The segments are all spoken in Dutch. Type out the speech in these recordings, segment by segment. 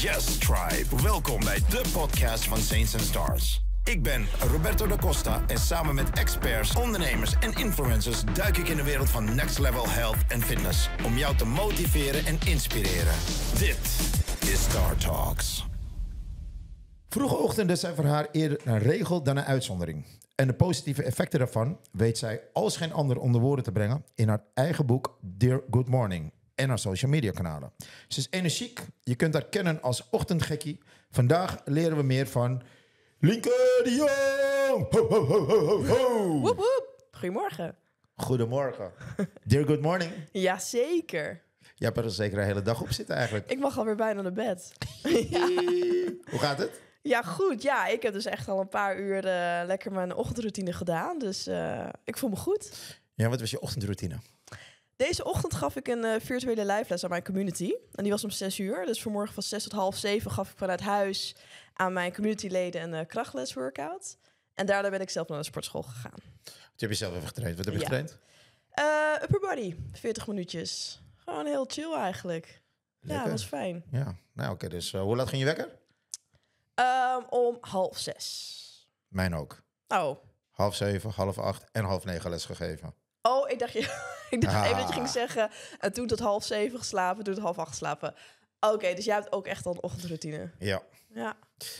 Yes Tribe. Welkom bij de podcast van Saints and Stars. Ik ben Roberto da Costa en samen met experts, ondernemers en influencers duik ik in de wereld van next level health en fitness om jou te motiveren en inspireren. Dit is Star Talks. Vroege ochtenden zijn voor haar eerder een regel dan een uitzondering. En de positieve effecten daarvan weet zij als geen ander onder woorden te brengen in haar eigen boek Dear Good Morning en haar social media kanalen. Ze is energiek. Je kunt haar kennen als ochtendgekkie. Vandaag leren we meer van Linke de Jong. Ho, ho, ho, ho, ho. Woep, woep. Goedemorgen. Goedemorgen. Dear good morning. Jazeker. Jij hebt er zeker een hele dag op zitten eigenlijk. Ik mag alweer bijna naar bed. Hoe gaat het? Ja, goed. Ja, ik heb dus echt al een paar uur eh, lekker mijn ochtendroutine gedaan. Dus eh, ik voel me goed. Ja, wat was je ochtendroutine? Deze ochtend gaf ik een eh, virtuele live les aan mijn community. En die was om 6 uur. Dus vanmorgen van 6 tot half 7 gaf ik vanuit huis aan mijn communityleden een uh, krachtles workout. En daarna ben ik zelf naar de sportschool gegaan. Wat heb je zelf even getraind? Wat heb je getraind? Uh, upper body, 40 minuutjes. Gewoon heel chill eigenlijk. Ja, dat was fijn. Ja, nou oké. dus hoe laat ging je wekker? Ehm, om half zes. Mijn ook. Oh. Half zeven, half acht en half negen les gegeven. Oh, ik dacht je. ik dacht even dat je ging ah. zeggen. En toen tot half zeven geslapen, toen tot half acht slapen. Oké, dus jij hebt ook echt al een ochtendroutine. Ja. ja.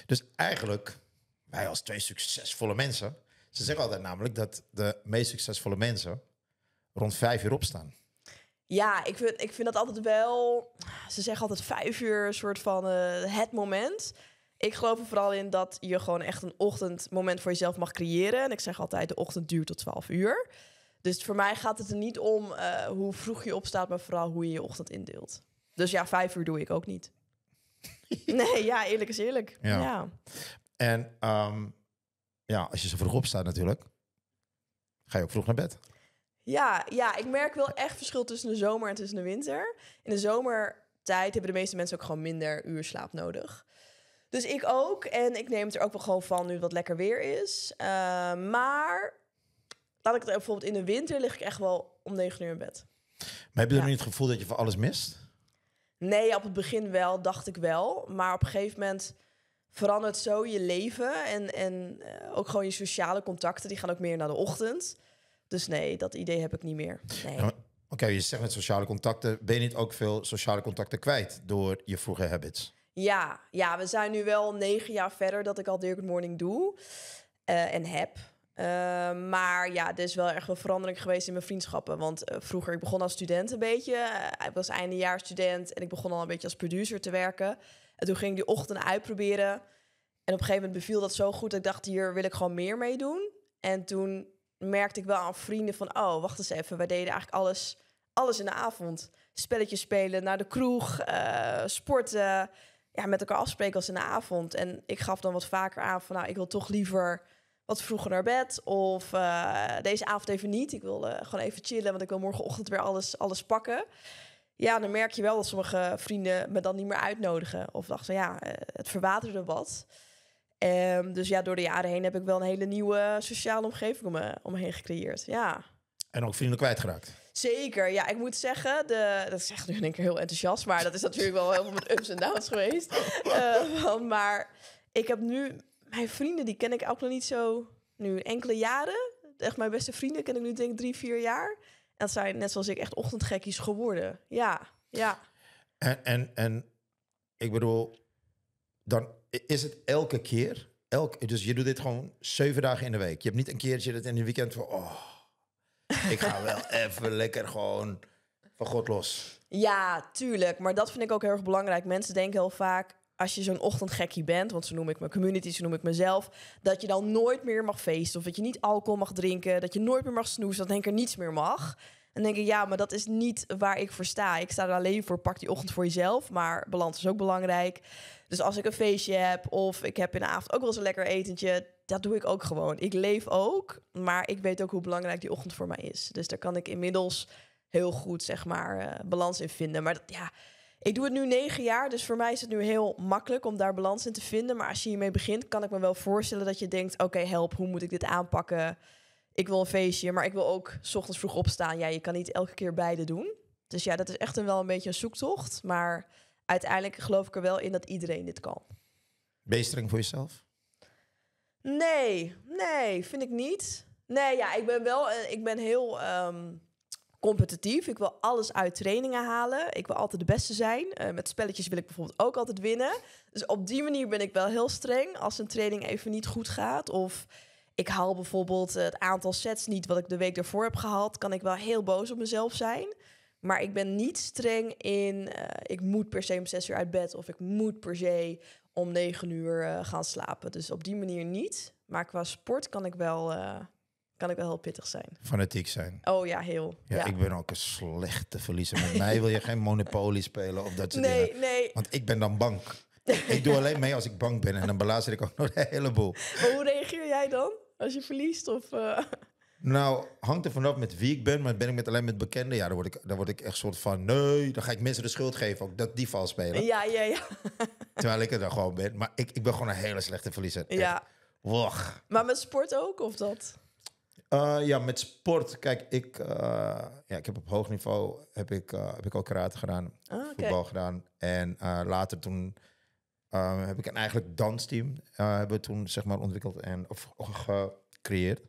Dus eigenlijk, wij als twee succesvolle mensen. Ze zeggen altijd namelijk dat de meest succesvolle mensen rond vijf uur opstaan. Ja, ik vind, ik vind dat altijd wel. Ze zeggen altijd vijf uur, een soort van eh, het moment. Ik geloof er vooral in dat je gewoon echt een ochtendmoment voor jezelf mag creëren. En ik zeg altijd: de ochtend duurt tot 12 uur. Dus voor mij gaat het er niet om eh, hoe vroeg je opstaat, maar vooral hoe je je ochtend indeelt. Dus ja, vijf uur doe ik ook niet. nee, ja, eerlijk is eerlijk. Ja. En ehm, ja, als je zo vroeg opstaat natuurlijk, ga je ook vroeg naar bed. Ja, ja, ik merk wel echt verschil tussen de zomer en tussen de winter. In de zomertijd hebben de meeste mensen ook gewoon minder uur slaap nodig. Dus ik ook. En ik neem het er ook wel gewoon van nu het wat lekker weer is. Eh, maar laat ik het bijvoorbeeld in de winter lig ik echt wel om 9 uur in bed. Maar heb je dan niet het gevoel dat je van alles mist? Nee, op het begin wel, dacht ik wel. Maar op een gegeven moment verandert zo je leven. En, en eh, ook gewoon je sociale contacten, die gaan ook meer naar de ochtend. Dus nee, dat idee heb ik niet meer. Nee. Oké, je zegt met sociale contacten. Ben je niet ook veel sociale contacten kwijt door je vroege habits? Ja, ja we zijn nu wel negen jaar verder dat ik al Dirk Morning doe eh, en heb. Ehm, maar ja, er is wel erg een verandering geweest in mijn vriendschappen. Want eh, vroeger, ik begon als student een beetje. Eh, ik was eindejaarsstudent en ik begon al een beetje als producer te werken. En toen ging ik die ochtend uitproberen. En op een gegeven moment beviel dat zo goed dat ik dacht, hier wil ik gewoon meer mee doen. En toen merkte ik wel aan vrienden van, oh, wacht eens even. Wij deden eigenlijk alles, alles in de avond. Spelletjes spelen, naar de kroeg, eh, sporten. Ja, met elkaar afspreken als in de avond. En ik gaf dan wat vaker aan van, nou, ik wil toch liever wat vroeger naar bed. Of eh, deze avond even niet. Ik wil gewoon even chillen, want ik wil morgenochtend weer alles, alles pakken. Ja, dan merk je wel dat sommige vrienden me dan niet meer uitnodigen. Of dachten, ja, eh, het verwaterde wat. Ehm, dus ja, door de jaren heen heb ik wel een hele nieuwe sociale omgeving om me, heen gecreëerd. Ja. En ook vrienden kwijtgeraakt. Zeker, ja. Ik moet zeggen, de, dat is echt nu in één keer heel enthousiast, maar dat is natuurlijk wel heel met ups en downs geweest. Eh, maar ik heb nu mijn vrienden, die ken ik ook nog niet zo nu enkele jaren. Echt mijn beste vrienden ken ik nu denk ik drie, vier jaar. En dat zijn net zoals ik echt ochtendgekkies geworden. Ja, ja. En, en, en ik bedoel, dan is het elke keer. Elk, dus je doet dit gewoon zeven dagen in de week. Je hebt niet een keertje dat in het weekend van... Oh, ik ga wel even lekker gewoon van God los. Ja, tuurlijk. Maar dat vind ik ook heel erg belangrijk. Mensen denken heel vaak als je zo'n ochtendgekkie bent, want zo noem ik mijn community, zo noem ik mezelf, dat je dan nooit meer mag feesten of dat je niet alcohol mag drinken, dat je nooit meer mag snoezen, dat denk ik er niets meer mag. En denk ik, ja, maar dat is niet waar ik voor sta. Ik sta er alleen voor, pak die ochtend voor jezelf, maar balans is ook belangrijk. Dus als ik een feestje heb of ik heb in de avond ook wel eens een lekker etentje, dat doe ik ook gewoon. Ik leef ook, maar ik weet ook hoe belangrijk die ochtend voor mij is. Dus daar kan ik inmiddels heel goed, zeg maar, eh, balans in vinden. Maar dat, ja, ik doe het nu negen jaar, dus voor mij is het nu heel makkelijk om daar balans in te vinden. Maar als je hiermee begint, kan ik me wel voorstellen dat je denkt: oké, help, hoe moet ik dit aanpakken? Ik wil een feestje, maar ik wil ook s ochtends vroeg opstaan. Ja, je kan niet elke keer beide doen. Dus ja, dat is echt een, wel een beetje een zoektocht. Maar uiteindelijk geloof ik er wel in dat iedereen dit kan. Ben voor jezelf? Nee, nee, vind ik niet. Nee, ja, ik ben wel, eh, ik ben heel. Ehm, competitief. Ik wil alles uit trainingen halen. Ik wil altijd de beste zijn. Eh, met spelletjes wil ik bijvoorbeeld ook altijd winnen. Dus op die manier ben ik wel heel streng als een training even niet goed gaat. Of ik haal bijvoorbeeld eh, het aantal sets niet wat ik de week daarvoor heb gehaald. Kan ik wel heel boos op mezelf zijn. Maar ik ben niet streng in eh, ik moet per se om zes uur uit bed. Of ik moet per se om negen uur gaan slapen. Dus op die manier niet. Maar qua sport kan ik wel kan ik wel heel pittig zijn. Fanatiek zijn. Oh ja, heel. Ja, ik ben ook een slechte verliezer. Met mij wil je geen Monopoly spelen of dat soort nee, dingen. Nee, Want ik ben dan bang. ik doe alleen mee als ik bang ben en dan belazer ik ook nog een heleboel. hoe reageer jij dan als je verliest of... Eh? Nou, hangt er vanaf met wie ik ben, maar ben ik met alleen met bekenden, ja, dan word ik, dan word ik echt soort van nee, dan ga ik mensen de schuld geven, ook dat die val spelen. Ja, ja, ja. Terwijl ik er dan gewoon ben, maar ik, ik ben gewoon een hele slechte verliezer. Ja. Wacht. Maar met sport ook of dat? Eh, ja, met sport. Kijk, ik, eh, ja, ik heb op hoog niveau heb ik, eh, heb ik ook karate gedaan, ah, voetbal gedaan. En later toen heb ik een eigenlijk dansteam hebben toen zeg maar ontwikkeld en of, gecreëerd.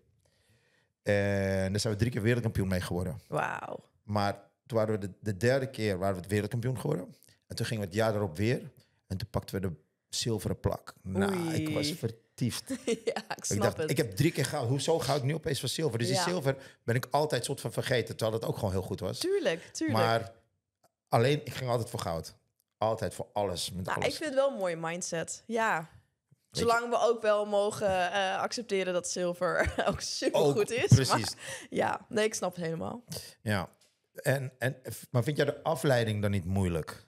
En daar zijn we drie keer wereldkampioen mee geworden. Wauw. Maar toen waren we de, de, derde keer waren we het wereldkampioen geworden. En toen gingen we het jaar erop weer. En toen pakten we de zilveren plak. Nou, ik was ver ja, ik snap ik dacht, Ik heb drie keer goud. Hoezo ga ik nu opeens van zilver? Dus ja. die zilver ben ik altijd soort van vergeten, terwijl het ook gewoon heel goed was. Tuurlijk, tuurlijk. Maar alleen, ik ging altijd voor goud. Altijd voor alles. Met nou, Ik vind het wel een mooie mindset. Ja. Zolang we ook wel mogen eh, accepteren dat zilver ook goed is. Precies. ja, nee, ik snap het helemaal. Ja. En, en, maar vind jij de afleiding dan niet moeilijk?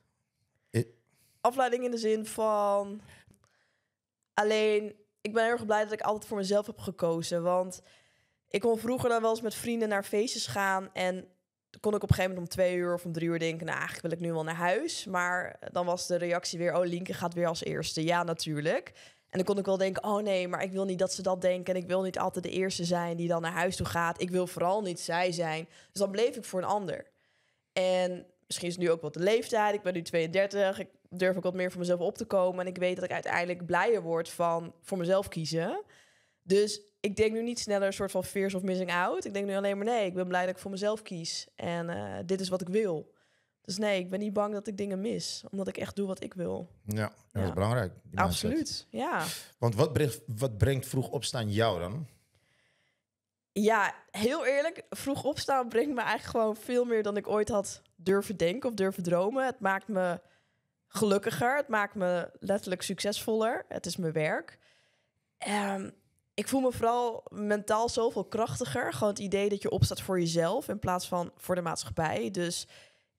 Afleiding in de zin van alleen ik ben heel erg blij dat ik altijd voor mezelf heb gekozen. Want ik kon vroeger dan wel eens met vrienden naar feestjes gaan. En dan kon ik op een gegeven moment om twee uur of om drie uur denken... nou, eigenlijk wil ik nu wel naar huis. Maar dan was de reactie weer... oh, Linke gaat weer als eerste. Ja, natuurlijk. En dan kon ik wel denken... oh nee, maar ik wil niet dat ze dat denken... en ik wil niet altijd de eerste zijn die dan naar huis toe gaat. Ik wil vooral niet zij zijn. Dus dan bleef ik voor een ander. En misschien is nu ook wat de leeftijd. Ik ben nu 32. Ik durf ik wat meer voor mezelf op te komen. En ik weet dat ik uiteindelijk blijer word van voor mezelf kiezen. Dus ik denk nu niet sneller een soort van fears of missing out. Ik denk nu alleen maar nee, ik ben blij dat ik voor mezelf kies. En eh, dit is wat ik wil. Dus nee, ik ben niet bang dat ik dingen mis. Omdat ik echt doe wat ik wil. Ja, dat is belangrijk. Absoluut, ja. Want wat brengt, wat brengt vroeg opstaan jou dan? Ja, heel eerlijk, vroeg opstaan brengt me eigenlijk gewoon veel meer dan ik ooit had durven denken of durven dromen. Het maakt me gelukkiger. Het maakt me letterlijk succesvoller. Het is mijn werk. Ehm, ik voel me vooral mentaal zoveel krachtiger. Gewoon het idee dat je opstaat voor jezelf in plaats van voor de maatschappij. Dus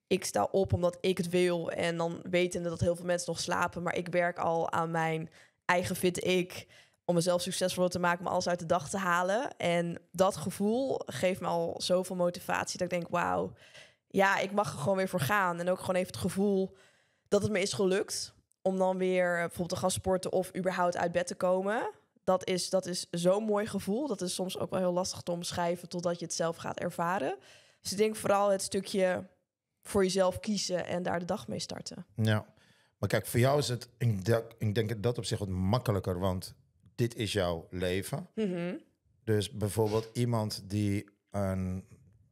ik sta op omdat ik het wil. En dan weten dat heel veel mensen nog slapen. Maar ik werk al aan mijn eigen fit ik. Om mezelf succesvol te maken, om alles uit de dag te halen. En dat gevoel geeft me al zoveel motivatie. Dat ik denk, wauw, ja, ik mag er gewoon weer voor gaan. En ook gewoon even het gevoel dat het me is gelukt om dan weer eh, bijvoorbeeld te gaan sporten of überhaupt uit bed te komen. Dat is, dat is zo'n mooi gevoel. Dat is soms ook wel heel lastig te omschrijven totdat je het zelf gaat ervaren. Dus ik denk vooral het stukje voor jezelf kiezen en daar de dag mee starten. Ja, maar kijk, voor jou is het, ik denk, ik denk dat op zich wat makkelijker, want dit is jouw leven. Mhm. Dus bijvoorbeeld iemand die een,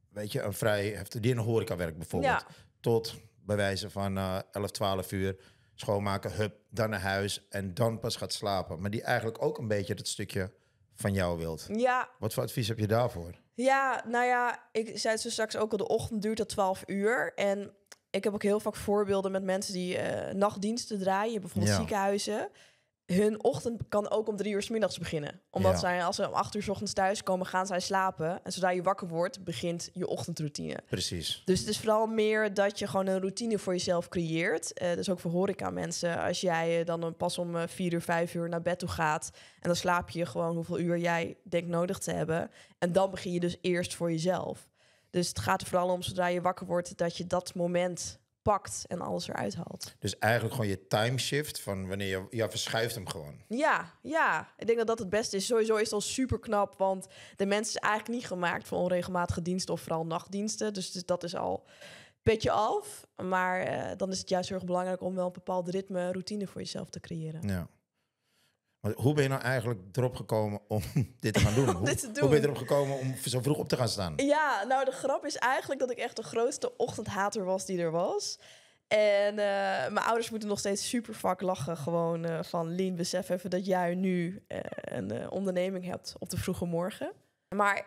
weet je, een vrij, die in een horeca werkt bijvoorbeeld, tot bij wijze van uh, 11, 12 uur schoonmaken, hup, dan naar huis en dan pas gaat slapen. Maar die eigenlijk ook een beetje dat stukje van jou wilt. Ja. Wat voor advies heb je daarvoor? Ja, nou ja, ik zei het zo straks ook al, de ochtend duurt dat 12 uur. En ik heb ook heel vaak voorbeelden met mensen die eh, nachtdiensten draaien, bijvoorbeeld ziekenhuizen hun ochtend kan ook om drie uur s middags beginnen. Omdat ja. zij, als ze om acht uur s ochtends thuis komen, gaan zij slapen. En zodra je wakker wordt, begint je ochtendroutine. Precies. Dus het is vooral meer dat je gewoon een routine voor jezelf creëert. Uh, dus ook voor horeca mensen. Als jij eh, dan eh, pas om vier uur, vijf uur naar bed toe gaat... en dan slaap je gewoon hoeveel uur jij denkt nodig te hebben. En dan begin je dus eerst voor jezelf. Dus het gaat er vooral om, zodra je wakker wordt... dat je dat moment pakt en alles eruit haalt. Dus eigenlijk gewoon je timeshift van wanneer je, verschuift hem gewoon. Ja, ja. Ik denk dat dat het beste is. Sowieso is het al super knap, want de mens is eigenlijk niet gemaakt voor onregelmatige diensten of vooral nachtdiensten. Dus dat is al petje af. Maar eh, dan is het juist heel erg belangrijk om wel een bepaald ritme, routine voor jezelf te creëren. Ja hoe ben je nou eigenlijk erop gekomen om dit te gaan doen? hoe, ben je erop gekomen om zo vroeg op te gaan staan? Ja, nou de grap is eigenlijk dat ik echt de grootste ochtendhater was die er was. En eh, mijn ouders moeten nog steeds super vaak lachen. Gewoon eh, van Lien, besef even dat jij nu eh, een onderneming hebt op de vroege morgen. Maar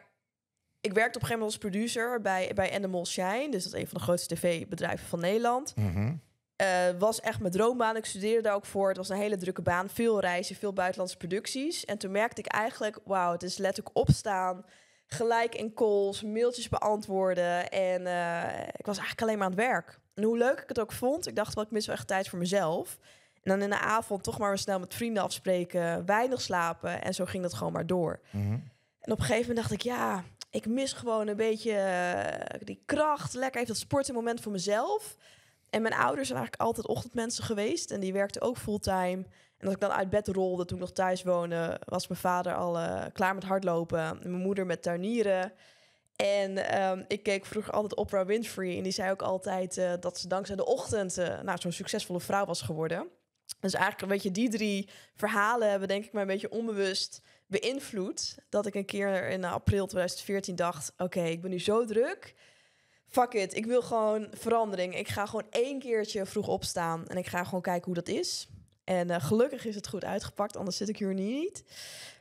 ik werkte op een gegeven moment als producer bij, bij Animal Shine. Dus dat is een van de grootste tv-bedrijven van Nederland. Mhm. Eh, was echt mijn droombaan. Ik studeerde daar ook voor. Het was een hele drukke baan. Veel reizen, veel buitenlandse producties. En toen merkte ik eigenlijk, wauw, het is letterlijk opstaan. Gelijk in calls, mailtjes beantwoorden. En eh, ik was eigenlijk alleen maar aan het werk. En hoe leuk ik het ook vond, ik dacht wel, ik mis wel echt tijd voor mezelf. En dan in de avond toch maar weer snel met vrienden afspreken. Weinig slapen. En zo ging dat gewoon maar door. Mhm. En op een gegeven moment dacht ik, ja, ik mis gewoon een beetje eh, die kracht. Lekker even dat sporten moment voor mezelf. En mijn ouders zijn eigenlijk altijd ochtendmensen geweest. En die werkten ook fulltime. En als ik dan uit bed rolde toen ik nog thuis woonde, was mijn vader al eh, klaar met hardlopen. En mijn moeder met tuinieren. En ehm, ik keek vroeger altijd Oprah Winfrey. En die zei ook altijd eh, dat ze dankzij de ochtend eh, nou, zo'n succesvolle vrouw was geworden. Dus eigenlijk een beetje die drie verhalen hebben denk ik mij een beetje onbewust beïnvloed. Dat ik een keer in april 2014 dacht, oké, ik ben nu zo druk fuck it, ik wil gewoon verandering. Ik ga gewoon één keertje vroeg opstaan en ik ga gewoon kijken hoe dat is. En eh, gelukkig is het goed uitgepakt, anders zit ik hier niet.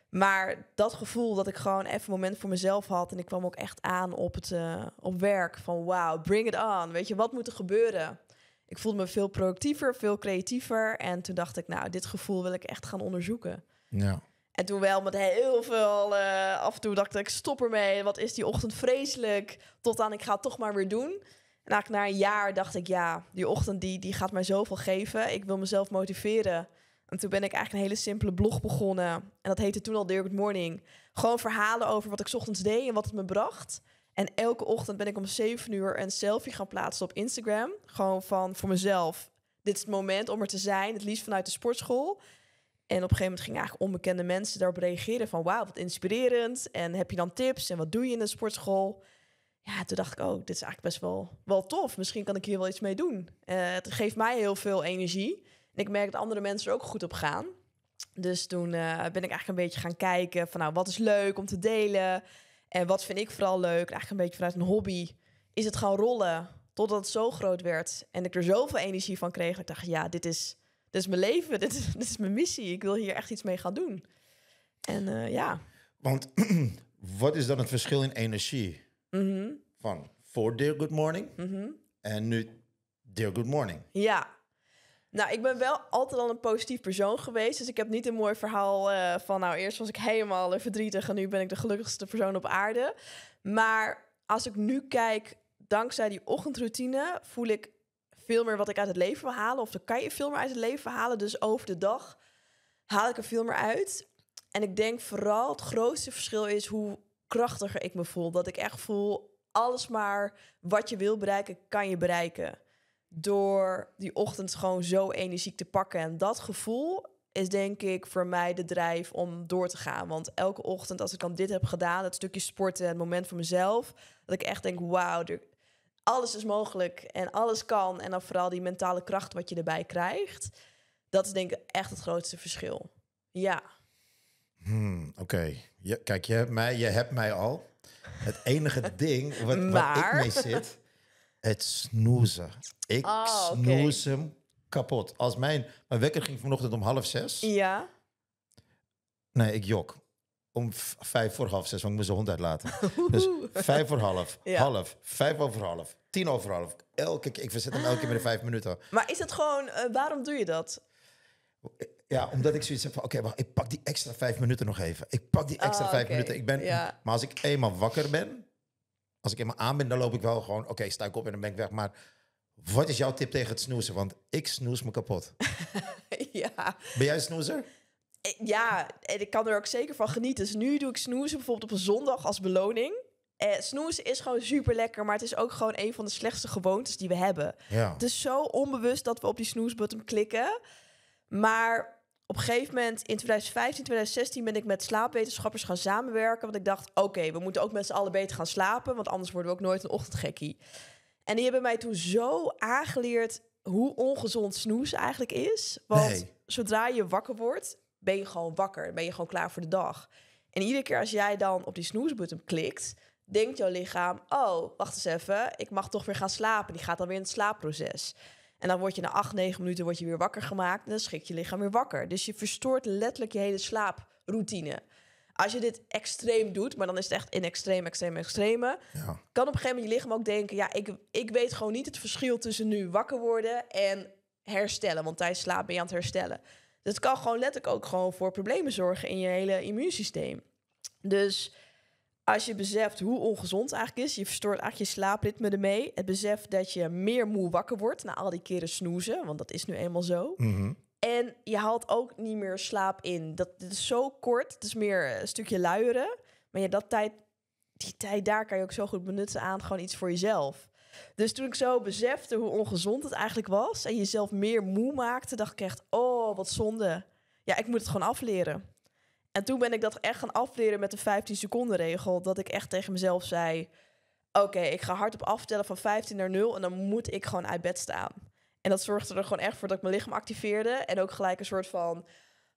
Maar dat gevoel dat ik gewoon even een moment voor mezelf had. En ik kwam ook echt aan op, het, eh, op werk. Van wauw, bring it on. Weet je, wat moet er gebeuren? Ik voelde me veel productiever, veel creatiever. En toen dacht ik, nou, dit gevoel wil ik echt gaan onderzoeken. Ja. En toen wel met heel veel eh, af en toe dacht ik, stop ermee. Wat is die ochtend vreselijk. Tot aan, ik ga het toch maar weer doen. En eigenlijk na een jaar dacht ik, ja, die ochtend die, die gaat mij zoveel geven. Ik wil mezelf motiveren. En toen ben ik eigenlijk een hele simpele blog begonnen. En dat heette toen al Dear Good Morning. Gewoon verhalen over wat ik ochtends deed en wat het me bracht. En elke ochtend ben ik om zeven uur een selfie gaan plaatsen op Instagram. Gewoon van voor mezelf. Dit is het moment om er te zijn. Het liefst vanuit de sportschool. En op een gegeven moment gingen eigenlijk onbekende mensen daarop reageren van wauw, wat inspirerend. En heb je dan tips en wat doe je in de sportschool? Ja, toen dacht ik, oh, dit is eigenlijk best wel, wel tof. Misschien kan ik hier wel iets mee doen. Eh, het geeft mij heel veel energie. En ik merk dat andere mensen er ook goed op gaan. Dus toen eh, ben ik eigenlijk een beetje gaan kijken van nou, wat is leuk om te delen? En wat vind ik vooral leuk? Eigenlijk een beetje vanuit een hobby is het gaan rollen totdat het zo groot werd en ik er zoveel energie van kreeg. ik dacht, ja, dit is, dit is mijn leven, dit is, mijn missie. Ik wil hier echt iets mee gaan doen. En eh, ja. Want wat is dan het verschil in energie mhm. van voor Dear Good Morning mhm. en nu Dear Good Morning? Ja. Nou, ik ben wel altijd al een positief persoon geweest. Dus ik heb niet een mooi verhaal eh, van... nou, eerst was ik helemaal verdrietig... en nu ben ik de gelukkigste persoon op aarde. Maar als ik nu kijk, dankzij die ochtendroutine... voel ik veel meer wat ik uit het leven wil halen. Of dan kan je veel meer uit het leven halen. Dus over de dag haal ik er veel meer uit. En ik denk vooral het grootste verschil is hoe krachtiger ik me voel. Dat ik echt voel, alles maar wat je wil bereiken, kan je bereiken. Door die ochtend gewoon zo energiek te pakken. En dat gevoel is denk ik voor mij de drijf om door te gaan. Want elke ochtend als ik dan dit heb gedaan, het stukje sporten, het moment voor mezelf, dat ik echt denk, wauw, alles is mogelijk en alles kan. En dan vooral die mentale kracht wat je erbij krijgt. Dat is denk ik echt het grootste verschil. Ja. Hmm, oké. Je, kijk, je hebt, mij, je hebt mij al. Het enige ding wat, ik mee zit, het snoezen. Ik oh, hem kapot. Als mijn, mijn wekker ging vanochtend om half zes. Ja. Nee, ik jok om vijf voor half zes, want ik moest de hond uitlaten. Dus vijf voor half, half, vijf over half, tien over half. Elke keer, ik verzet hem elke keer met vijf minuten. Maar is het gewoon, eh, waarom doe je dat? Ja, omdat ik zoiets heb van, oké, okay, ik pak die extra vijf minuten nog even. Ik pak die extra ah, vijf minuten. Ik ben, Maar als ik eenmaal wakker ben, als ik eenmaal aan ben, dan loop ik wel gewoon, oké, okay, sta ik op en dan ben ik weg. Maar wat is jouw tip tegen het snoezen? Want ik snoes me kapot. ja. Ben jij een snoezer? Eh, ja, en ik kan er ook zeker van genieten. Dus nu doe ik snoezen bijvoorbeeld op een zondag als beloning. Eh, snoezen is gewoon super lekker, maar het is ook gewoon een van de slechtste gewoontes die we hebben. Het is zo onbewust dat we op die snoesbutton klikken. Maar op een gegeven moment in 2015, 2016 ben ik met slaapwetenschappers gaan samenwerken. Want ik dacht, oké, we moeten ook met z'n allen beter gaan slapen, want anders worden we ook nooit een ochtendgekkie. En die hebben mij toen zo aangeleerd hoe ongezond snoezen eigenlijk is. Want zodra je wakker wordt, ben je gewoon wakker. Ben je gewoon klaar voor de dag. En iedere keer als jij dan op die snoesbutton klikt, denkt jouw lichaam: Oh, wacht eens even, ik mag toch weer gaan slapen. Die gaat dan weer in het slaapproces. En dan word je na 8, 9 minuten word je weer wakker gemaakt. En dan schrikt je lichaam weer wakker. Dus je verstoort letterlijk je hele slaaproutine. Als je dit extreem doet, maar dan is het echt in extreem, extreem, extreme. Ja. Kan op een gegeven moment je lichaam ook denken: ja, ik, ik weet gewoon niet het verschil tussen nu wakker worden en herstellen. Want tijdens slaap ben je aan het herstellen. Dat kan gewoon letterlijk ook gewoon voor problemen zorgen in je hele immuunsysteem. Dus als je beseft hoe ongezond het eigenlijk is, je verstoort eigenlijk je slaapritme ermee. Het besef dat je meer moe wakker wordt na al die keren snoezen, want dat is nu eenmaal zo. Mhm. En je haalt ook niet meer slaap in. Dat, is zo kort, het is meer een stukje luieren. Maar ja, dat tijd, die tijd daar kan je ook zo goed benutten aan gewoon iets voor jezelf. Dus toen ik zo besefte hoe ongezond het eigenlijk was en jezelf meer moe maakte, dacht ik echt, oh, wat zonde. Ja, ik moet het gewoon afleren. En toen ben ik dat echt gaan afleren met de 15 seconden regel. Dat ik echt tegen mezelf zei, oké, ik ga hardop aftellen van 15 naar 0 en dan moet ik gewoon uit bed staan. En dat zorgde er gewoon echt voor dat ik mijn lichaam activeerde en ook gelijk een soort van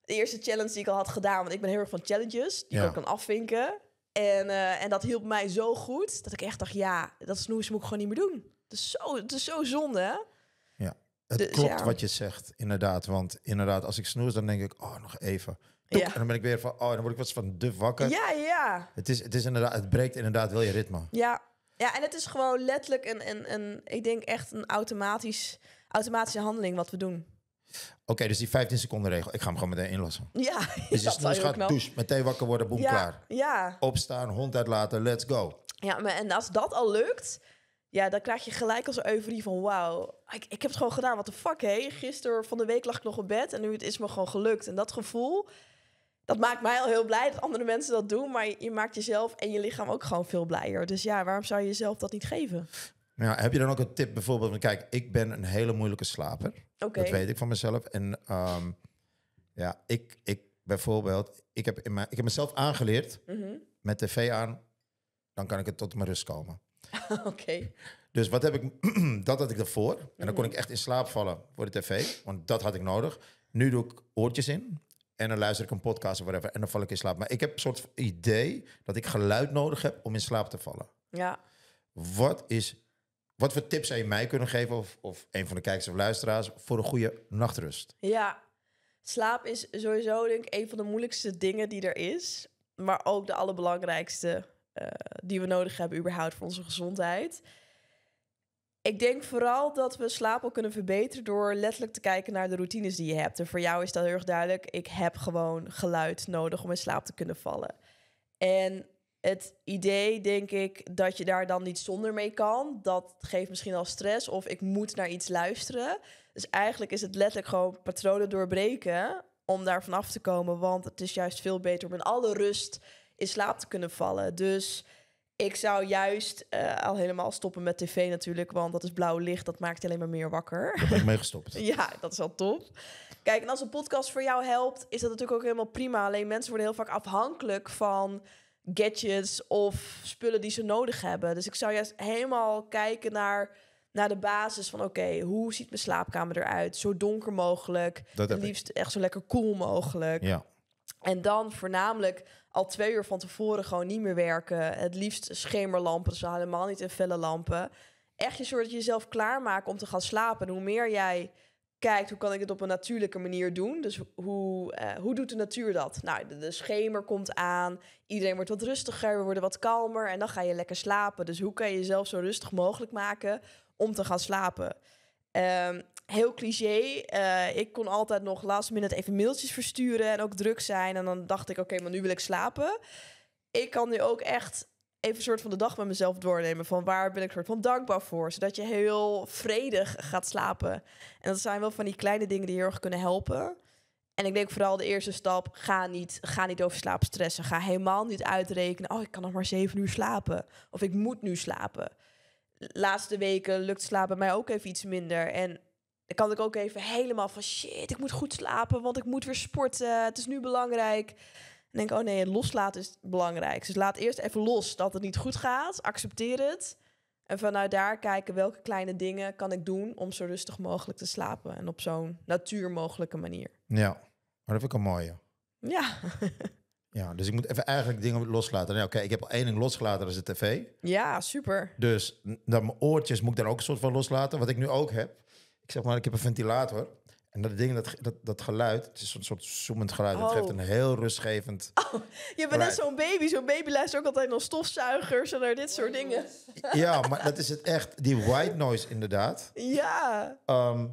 de eerste challenge die ik al had gedaan, want ik ben heel erg van challenges, die ik kan afvinken. En, eh, en dat hielp mij zo goed dat ik echt dacht: ja, dat snoes moet ik gewoon niet meer doen. Het is zo, dat is zo zonde. Hè? Ja, het dus klopt wat je zegt, inderdaad. Want inderdaad, als ik snoes, dan denk ik: oh, nog even. En dan ben ik weer van: oh, dan word ik wat van de wakker. Ja, ja. Het, is, het, is inderdaad, het breekt inderdaad wel je ritme. Ja. ja, en het is gewoon letterlijk een, een, een ik denk echt een automatisch, automatische handeling wat we doen. Oké, dus die 15 seconden regel. Ik ga hem gewoon meteen inlassen. Ja, dus, dus je is gaat douche, meteen wakker worden, boem, klaar. Ja. Opstaan, hond uitlaten, let's go. Ja, en als dat al lukt, ja, dan krijg je gelijk als euforie van wauw, ik, ik heb het gewoon gedaan, wat de fuck hé. Gisteren van de week lag ik nog op bed en nu het is me gewoon gelukt. En dat gevoel, dat maakt mij al heel blij dat andere mensen dat doen. Maar je maakt jezelf en je lichaam ook gewoon veel blijer. Dus ja, waarom zou je jezelf dat niet geven? Nou, heb je dan ook een tip bijvoorbeeld? Kijk, ik ben een hele moeilijke slaper. Dat weet ik van mezelf. En ehm, ja, ik, ik bijvoorbeeld, ik heb, in mijn, ik heb mezelf aangeleerd mhm. met tv aan, dan kan ik het tot mijn rust komen. Oké. Dus wat heb ik, dat had ik ervoor. En dan kon mhm. ik echt in slaap vallen voor de tv, want dat had ik nodig. Nu doe ik oortjes in en dan luister ik een podcast of whatever en dan val ik in slaap. Maar ik heb een soort idee dat ik geluid nodig heb om in slaap te vallen. Ja. Wat is wat voor tips zou je mij kunnen geven of, of een van de kijkers of luisteraars voor een goede nachtrust? Ja, slaap is sowieso denk ik een van de moeilijkste dingen die er is. Maar ook de allerbelangrijkste eh, die we nodig hebben überhaupt voor onze gezondheid. Ik denk vooral dat we slaap ook kunnen verbeteren door letterlijk te kijken naar de routines die je hebt. En voor jou is dat heel erg duidelijk. Ik heb gewoon geluid nodig om in slaap te kunnen vallen. En het idee, denk ik, dat je daar dan niet zonder mee kan, dat geeft misschien al stress of ik moet naar iets luisteren. Dus eigenlijk is het letterlijk gewoon patronen doorbreken om daar vanaf te komen, want het is juist veel beter om in alle rust in slaap te kunnen vallen. Dus ik zou juist eh, al helemaal stoppen met tv natuurlijk, want dat is blauw licht, dat maakt je alleen maar meer wakker. Ik heb ik meegestopt. ja, dat is al top. Kijk, en als een podcast voor jou helpt, is dat natuurlijk ook helemaal prima. Alleen mensen worden heel vaak afhankelijk van gadgets of spullen die ze nodig hebben. Dus ik zou juist helemaal kijken naar, naar de basis van... oké, hoe ziet mijn slaapkamer eruit? Zo donker mogelijk. Dat het liefst echt zo lekker koel cool mogelijk. Ja. En dan voornamelijk al twee uur van tevoren gewoon niet meer werken. Het liefst schemerlampen, dus helemaal niet in felle lampen. Echt je soort jezelf klaarmaken om te gaan slapen. En hoe meer jij kijkt hoe kan ik het op een natuurlijke manier doen. Dus hoe, eh, hoe doet de natuur dat? Nou, de, schemer komt aan, iedereen wordt wat rustiger, we worden wat kalmer en dan ga je lekker slapen. Dus hoe kan je jezelf zo rustig mogelijk maken om te gaan slapen? Ehm, heel cliché. Eh, ik kon altijd nog last minute even mailtjes versturen en ook druk zijn. En dan dacht ik, oké, maar nu wil ik slapen. Ik kan nu ook echt even een soort van de dag met mezelf doornemen. Van waar ben ik soort van dankbaar voor. Zodat je heel vredig gaat slapen. En dat zijn wel van die kleine dingen die heel erg kunnen helpen. En ik denk vooral de eerste stap, ga niet, ga niet over slaapstressen stressen. Ga helemaal niet uitrekenen, oh, ik kan nog maar zeven uur slapen. Of ik moet nu slapen. Laatste weken lukt slapen mij ook even iets minder. En dan kan ik ook even helemaal van, shit, ik moet goed slapen, want ik moet weer sporten. Het is nu belangrijk. En denk, oh nee, loslaten is belangrijk. Dus laat eerst even los dat het niet goed gaat. Accepteer het. En vanuit daar kijken welke kleine dingen kan ik doen om zo rustig mogelijk te slapen. En op zo'n natuurmogelijke manier. Ja, maar dat vind ik een mooie. Ja. ja, dus ik moet even eigenlijk dingen loslaten. Nou, Oké, ik heb al één ding losgelaten, dat is de tv. Ja, super. Dus dan mijn oortjes moet ik dan ook een soort van loslaten. Wat ik nu ook heb. Ik zeg maar, ik heb een ventilator. En dat ding, dat, dat, dat geluid, het is een soort zoemend geluid. Het geeft oh. een heel rustgevend. Oh, je bent net zo'n baby. Zo'n baby luistert ook altijd naar stofzuigers en naar dit soort dingen. Ja, maar dat is het echt. Die white noise, inderdaad. Ja. Ehm,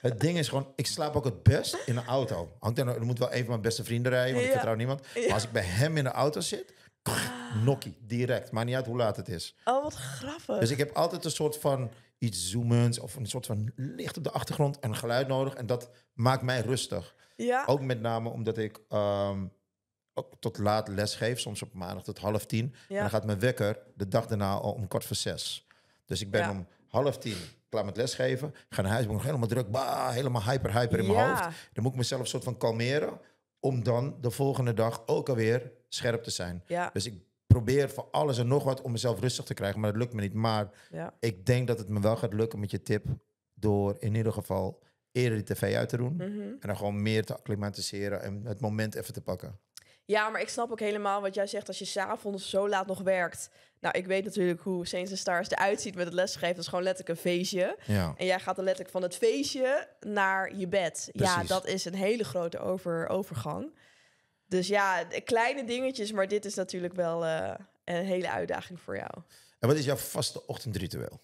het ding is gewoon, ik slaap ook het best in een auto. Hangt er, er moet wel een van mijn beste vrienden rijden, want ik vertrouw niemand. Maar als ik bij hem in de auto zit, ah. nokkie, direct. Maar niet uit hoe laat het is. Oh, wat grappig. Dus ik heb altijd een soort van iets zoemends of een soort van licht op de achtergrond en geluid nodig. En dat maakt mij rustig. Ja. Ook met name omdat ik ehm, ook tot laat lesgeef, soms op maandag tot half tien. Ja. En dan gaat mijn wekker de dag daarna al om kwart voor zes. Dus ik ben om half tien klaar met lesgeven. Ga naar huis, ben nog helemaal druk. Bah, helemaal hyper, hyper in mijn hoofd. Dan moet ik mezelf een soort van kalmeren. Om dan de volgende dag ook alweer scherp te zijn. Dus ik probeer voor alles en nog wat om mezelf rustig te krijgen, maar dat lukt me niet. Maar ik denk dat het me wel gaat lukken met je tip door in ieder geval eerder de tv uit te doen mhm. en dan gewoon meer te acclimatiseren en het moment even te pakken. Ja, maar ik snap ook helemaal wat jij zegt als je s'avonds zo laat nog werkt. Nou, ik weet natuurlijk hoe Saints and Stars eruit ziet met het lesgeven. Dat is gewoon letterlijk een feestje. En jij gaat dan letterlijk van het feestje naar je bed. Ja, dat is een hele grote over overgang. Dus ja, kleine dingetjes, maar dit is natuurlijk wel eh, een hele uitdaging voor jou. En wat is jouw vaste ochtendritueel?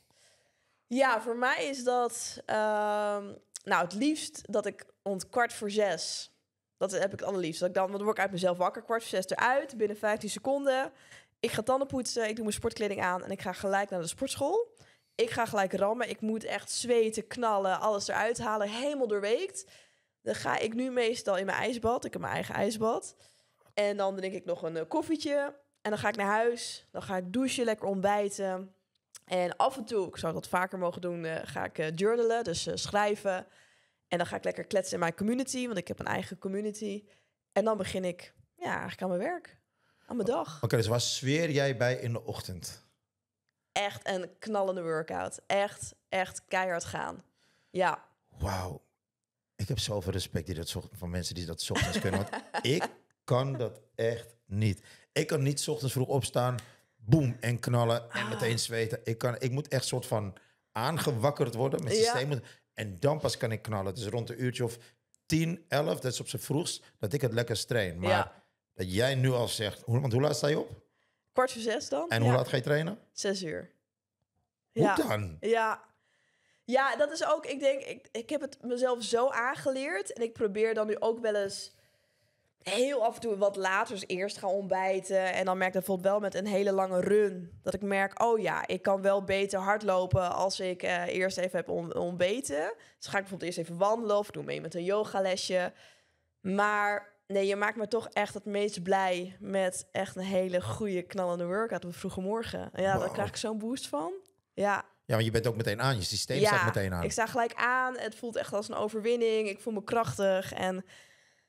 Ja, voor mij is dat, ehm, nou het liefst dat ik rond kwart voor zes, dat heb ik het allerliefst. Dat ik dan, want dan word ik uit mezelf wakker, kwart voor zes eruit, binnen 15 seconden. Ik ga tanden poetsen, ik doe mijn sportkleding aan en ik ga gelijk naar de sportschool. Ik ga gelijk rammen, ik moet echt zweten, knallen, alles eruit halen, helemaal doorweekt. Dan ga ik nu meestal in mijn ijsbad. Ik heb mijn eigen ijsbad. En dan drink ik nog een eh, koffietje. En dan ga ik naar huis. Dan ga ik douchen, lekker ontbijten. En af en toe, ik zou dat vaker mogen doen, eh, ga ik eh, journalen, dus schrijven. En dan ga ik lekker kletsen in mijn community, want ik heb een eigen community. En dan begin ik ja, eigenlijk aan mijn werk, aan mijn dag. Oké, dus waar sfeer jij bij in de ochtend? Echt een knallende workout. Echt, echt keihard gaan. Ja. Wauw. Ik heb zoveel respect die dat, van mensen die dat ochtends kunnen. Want ik kan dat echt niet. Ik kan niet ochtends vroeg opstaan, boem, en knallen en meteen ah. zweten. Ik, kan, ik moet echt soort van aangewakkerd worden. Mijn systeem En dan pas kan ik knallen. Dus rond een uurtje of tien, elf, dat is op zijn vroegst, dat ik het lekker train. Maar dat jij nu al zegt, want hoe laat sta je op? Kwart voor zes dan. En hoe laat ga je trainen? Zes uur. Hoe dan? Ja, ja, dat is ook, ik denk, ik, ik heb het mezelf zo aangeleerd. En ik probeer dan nu ook wel eens heel af en toe wat later. Dus eerst gaan ontbijten. En dan merk ik bijvoorbeeld wel met een hele lange run. Dat ik merk, oh ja, ik kan wel beter hardlopen als ik eh, eerst even heb ontbeten. Dus ga ik bijvoorbeeld eerst even wandelen of doe mee met een yogalesje. Maar nee, je maakt me toch echt het meest blij met echt een hele goede knallende workout op vroege morgen. Ja, daar krijg ik zo'n boost van. Ja want je bent ook meteen aan. Je systeem ja, staat meteen aan. ik sta gelijk aan. Het voelt echt als een overwinning. Ik voel me krachtig en...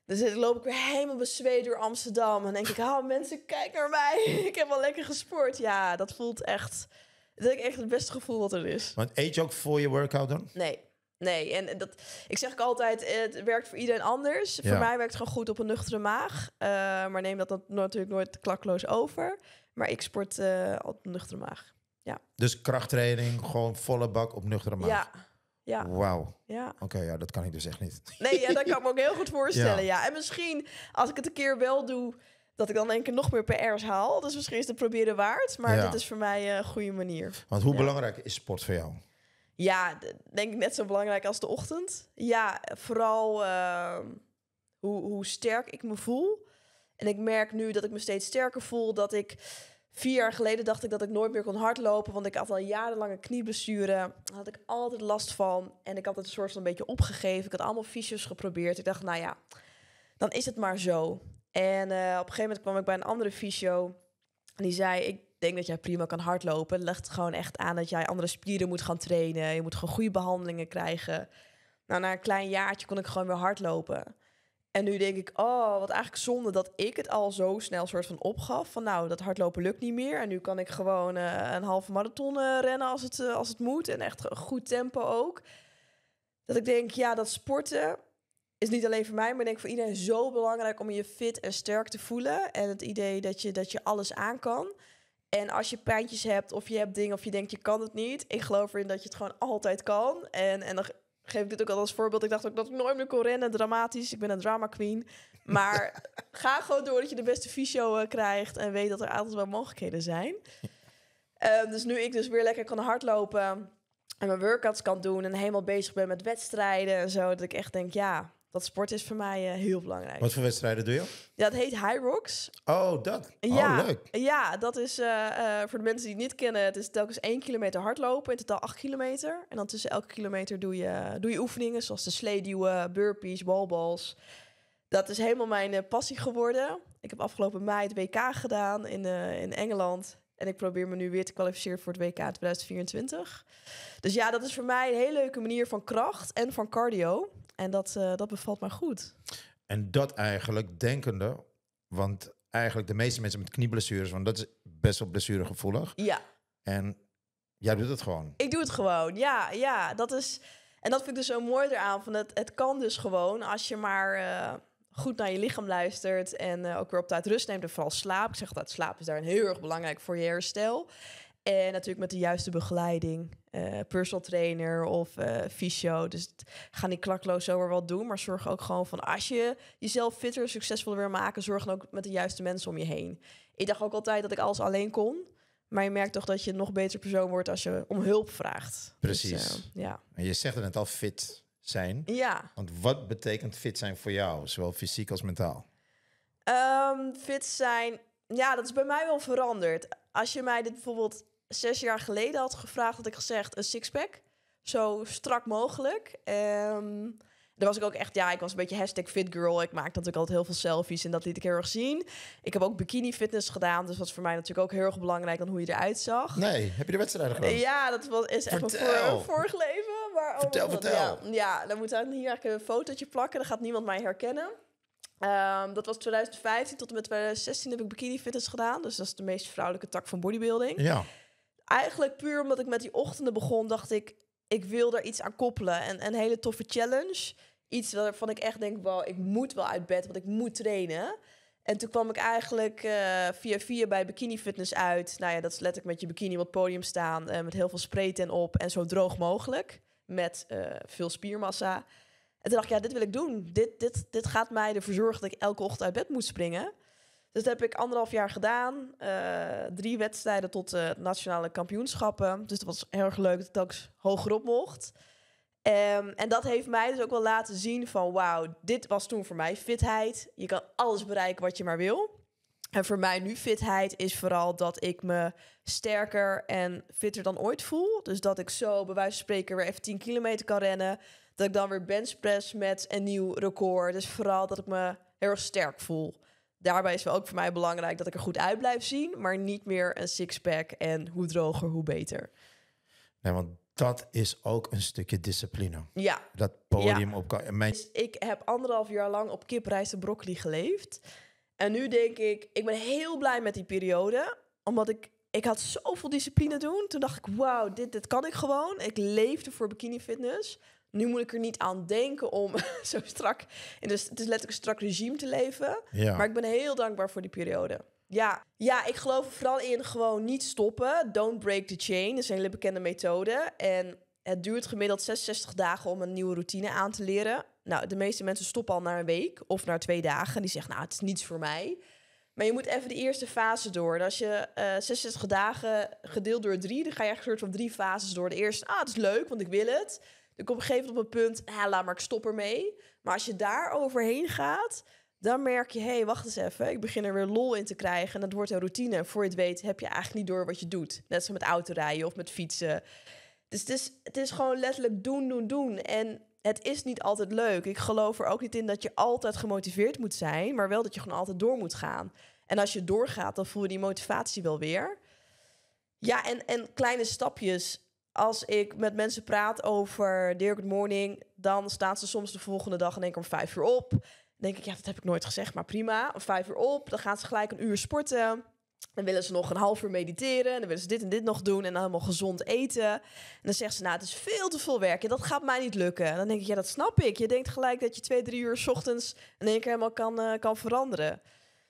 Dus loop ik weer helemaal bezweet door Amsterdam. En denk ik, oh mensen, kijk naar mij. ik heb wel lekker gesport. Ja, dat voelt echt... Dat is echt het beste gevoel wat er is. Want eet je ook voor je workout dan? Nee. Nee, en dat, ik zeg ook altijd, het werkt voor iedereen anders. Voor mij werkt het gewoon goed op een nuchtere maag. Eh, maar neem dat dan natuurlijk nooit klakloos over. Maar ik sport eh, op een nuchtere maag ja. Dus krachttraining, gewoon volle bak op nuchtere maag. Ja. Ja. Wauw. Ja. Oké, ja, dat kan ik dus echt niet. Nee, dat kan ik me ook heel goed voorstellen. Ja. En misschien als ik het een keer wel doe, dat ik dan een keer nog meer PR's haal. Dus misschien is het proberen waard. Maar dat is voor mij eh, een goede manier. Want hoe belangrijk is sport voor jou? Ja, denk ik net zo belangrijk als de ochtend. Ja, vooral ehm, hoe, hoe sterk ik me voel. En ik merk nu dat ik me steeds sterker voel. Dat ik Vier jaar geleden dacht ik dat ik nooit meer kon hardlopen, want ik had al jarenlange kniebesturen. Daar had ik altijd last van en ik had het soort van een beetje opgegeven. Ik had allemaal fiches geprobeerd. Ik dacht, nou ja, dan is het maar zo. En eh, op een gegeven moment kwam ik bij een andere fysio en die zei, ik denk dat jij prima kan hardlopen. Legt gewoon echt aan dat jij andere spieren moet gaan trainen. Je moet gewoon goede behandelingen krijgen. Nou, na een klein jaartje kon ik gewoon weer hardlopen. En nu denk ik, oh, wat eigenlijk zonde dat ik het al zo snel soort van opgaf. Van nou, dat hardlopen lukt niet meer. En nu kan ik gewoon eh, een halve marathon eh, rennen als het, eh, als het moet. En echt goed tempo ook. Dat ik denk, ja, dat sporten is niet alleen voor mij, maar ik denk voor iedereen zo belangrijk om je fit en sterk te voelen. En het idee dat je, dat je alles aan kan. En als je pijntjes hebt of je hebt dingen of je denkt je kan het niet. Ik geloof erin dat je het gewoon altijd kan. En, en geef ik dit ook al als voorbeeld. Ik dacht ook dat ik nooit meer kon rennen. Dramatisch, ik ben een drama queen. Maar ga gewoon door dat je de beste fysio eh, krijgt. En weet dat er altijd wel mogelijkheden zijn. Ehm, dus nu ik dus weer lekker kan hardlopen. En mijn workouts kan doen. En helemaal bezig ben met wedstrijden en zo. Dat ik echt denk, ja, dat sport is voor mij eh, heel belangrijk. Wat voor wedstrijden doe je? Ja, dat heet High Rocks. Oh, dat. Oh, leuk. Ja, dat is eh, eh, voor de mensen die het niet kennen... het is telkens één kilometer hardlopen, in totaal acht kilometer. En dan tussen elke kilometer doe je, doe je oefeningen... zoals de sleeduwen, burpees, wallballs. Dat is helemaal mijn passie geworden. Ik heb afgelopen mei het WK gedaan in, in Engeland... En ik probeer me nu weer te kwalificeren voor het WK 2024. Dus ja, dat is voor mij een hele leuke manier van kracht en van cardio. En dat, eh, dat bevalt maar goed. En dat eigenlijk denkende, want eigenlijk de meeste mensen met knieblessures, want dat is best wel blessuregevoelig. Ja. En jij doet het gewoon. Ik doe het gewoon, ja, ja. Dat is, en dat vind ik dus zo mooi eraan, van het, het kan dus gewoon als je maar eh, goed naar je lichaam luistert en eh, ook weer op tijd rust neemt en vooral slaap. Ik zeg dat slaap is daar heel erg belangrijk voor je herstel. En natuurlijk met de juiste begeleiding uh, personal trainer of uh, fysio. Dus ga niet klakloos zomaar wat doen. Maar zorg ook gewoon van als je jezelf fitter, succesvoller wil maken, zorg dan ook met de juiste mensen om je heen. Ik dacht ook altijd dat ik alles alleen kon. Maar je merkt toch dat je een nog beter persoon wordt als je om hulp vraagt. Dus, Precies. Eh, ja. En je zegt het net al, fit zijn. Ja. Want wat betekent fit zijn voor jou, zowel fysiek als mentaal? Ehm, fit zijn, ja, dat is bij mij wel veranderd. Als je mij dit bijvoorbeeld zes jaar geleden had gevraagd, had ik gezegd een sixpack. Zo strak mogelijk. Um, daar was ik ook echt, ja, ik was een beetje hashtag fitgirl. Ik maakte natuurlijk altijd heel veel selfies en dat liet ik heel erg zien. Ik heb ook bikini fitness gedaan, dus dat was voor mij natuurlijk ook heel erg belangrijk dan hoe je eruit zag. Nee, heb je de wedstrijden gedaan? Ja, dat was, is echt mijn vorig leven. Maar vertel, vertel. Ja, dan moet hij hier eigenlijk een fotootje plakken, dan gaat niemand mij herkennen. Ehm, dat was 2015 tot en met 2016 heb ik bikini fitness gedaan. Dus dat is de meest vrouwelijke tak van bodybuilding. Ja eigenlijk puur omdat ik met die ochtenden begon, dacht ik, ik wil daar iets aan koppelen. En een hele toffe challenge. Iets waarvan ik echt denk, wow, ik moet wel uit bed, want ik moet trainen. En toen kwam ik eigenlijk eh, via via bij Bikini Fitness uit. Nou ja, dat is letterlijk met je bikini op het podium staan. Uh, met heel veel sprayten op en zo droog mogelijk. Met eh, veel spiermassa. En toen dacht ik, ja, dit wil ik doen. Dit, dit, dit gaat mij ervoor zorgen dat ik elke ochtend uit bed moet springen. Dus dat heb ik anderhalf jaar gedaan. Eh, drie wedstrijden tot de nationale kampioenschappen. Dus dat was heel erg leuk dat ik hogerop mocht. Ehm, en dat heeft mij dus ook wel laten zien van... wauw, dit was toen voor mij fitheid. Je kan alles bereiken wat je maar wil. En voor mij nu fitheid is vooral dat ik me sterker en fitter dan ooit voel. Dus dat ik zo bij wijze van spreken weer even 10 kilometer kan rennen. Dat ik dan weer benchpress met een nieuw record. Dus vooral dat ik me heel erg sterk voel daarbij is wel ook voor mij belangrijk dat ik er goed uit blijf zien, maar niet meer een sixpack en hoe droger, hoe beter. Nee, want dat is ook een stukje discipline. Ja. Dat podium ja. op. Dus ik heb anderhalf jaar lang op kip, rijst en broccoli geleefd. En nu denk ik, ik ben heel blij met die periode, omdat ik ik had zoveel discipline doen. Toen dacht ik, wauw, dit, dit kan ik gewoon. Ik leefde voor bikini fitness nu moet ik er niet aan denken om zo strak. En dus het is letterlijk een strak regime te leven. Maar ik ben heel dankbaar voor die periode. Ja. ja, ik geloof vooral in gewoon niet stoppen. Don't break the chain. Dat is een hele bekende methode. En het duurt gemiddeld 66 dagen om een nieuwe routine aan te leren. Nou, de meeste mensen stoppen al na een week of na twee dagen. Die zeggen, nou, het is niets voor mij. Maar je moet even de eerste fase door. Dus als je 66 eh, dagen gedeeld door drie, dan ga je eigenlijk een soort van drie fases door. De eerste, ah, het is leuk, want ik wil het ik op een gegeven moment op een punt, ah, laat maar, ik stop ermee. Maar als je daar overheen gaat, dan merk je, hé, hey, wacht eens even, ik begin er weer lol in te krijgen. En dat wordt een routine. En voor je het weet, heb je eigenlijk niet door wat je doet. Net zo met autorijden of met fietsen. Dus het is, het is gewoon letterlijk doen, doen, doen. En het is niet altijd leuk. Ik geloof er ook niet in dat je altijd gemotiveerd moet zijn, maar wel dat je gewoon altijd door moet gaan. En als je doorgaat, dan voel je die motivatie wel weer. Ja, en, en kleine stapjes als ik met mensen praat over Dear Good Morning, dan staan ze soms de volgende dag in één keer om vijf uur op. Dan denk ik, ja, dat heb ik nooit gezegd, maar prima. Om vijf uur op, dan gaan ze gelijk een uur sporten. Dan willen ze nog een half uur mediteren. Dan willen ze dit en dit nog doen. En dan helemaal gezond eten. En dan zegt ze, nou, het is veel te veel werk. En dat gaat mij niet lukken. En dan denk ik, ja, dat snap ik. Je denkt gelijk dat je twee, drie uur s ochtends... in één keer helemaal kan, eh, kan veranderen.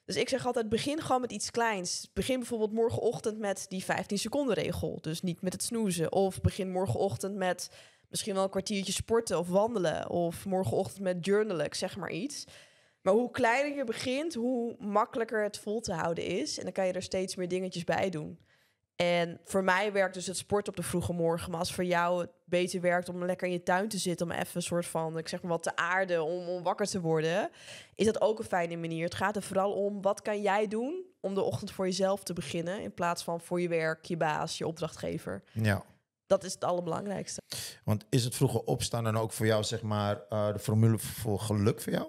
Dus ik zeg altijd, begin gewoon met iets kleins. Begin bijvoorbeeld morgenochtend met die 15 seconden regel. Dus niet met het snoezen. Of begin morgenochtend met misschien wel een kwartiertje sporten of wandelen. Of morgenochtend met journalen, zeg maar iets. Maar hoe kleiner je begint, hoe makkelijker het vol te houden is. En dan kan je er steeds meer dingetjes bij doen. En voor mij werkt dus het sport op de vroege morgen. Maar als voor jou beter werkt om lekker in je tuin te zitten. Om even een soort van, ik zeg maar wat, te aarden. Om, om wakker te worden. Is dat ook een fijne manier. Het gaat er vooral om wat kan jij doen om de ochtend voor jezelf te beginnen. In plaats van voor je werk, je baas, je opdrachtgever. Ja. Dat is het allerbelangrijkste. Want is het vroeger opstaan dan ook voor jou, zeg maar, eh, de formule voor geluk voor jou?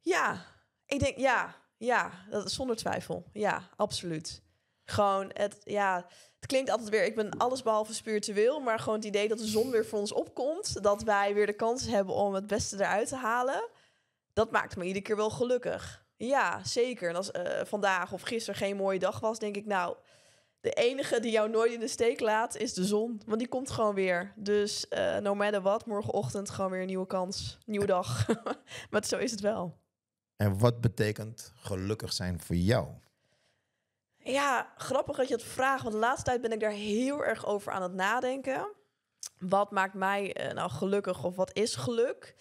Ja, ik denk ja. Ja, dat, zonder twijfel. Ja, absoluut. Gewoon, het, ja, het klinkt altijd weer, ik ben alles behalve spiritueel, maar gewoon het idee dat de zon weer voor ons opkomt, dat wij weer de kans hebben om het beste eruit te halen, dat maakt me iedere keer wel gelukkig. Ja, zeker. En als eh, vandaag of gisteren geen mooie dag was, denk ik, nou, de enige die jou nooit in de steek laat is de zon, want die komt gewoon weer. Dus eh, no matter what, morgenochtend gewoon weer een nieuwe kans, nieuwe dag. maar zo is het wel. En wat betekent gelukkig zijn voor jou? Ja, grappig dat je het vraagt. Want de laatste tijd ben ik daar heel erg over aan het nadenken. Wat maakt mij eh, nou gelukkig of wat is geluk?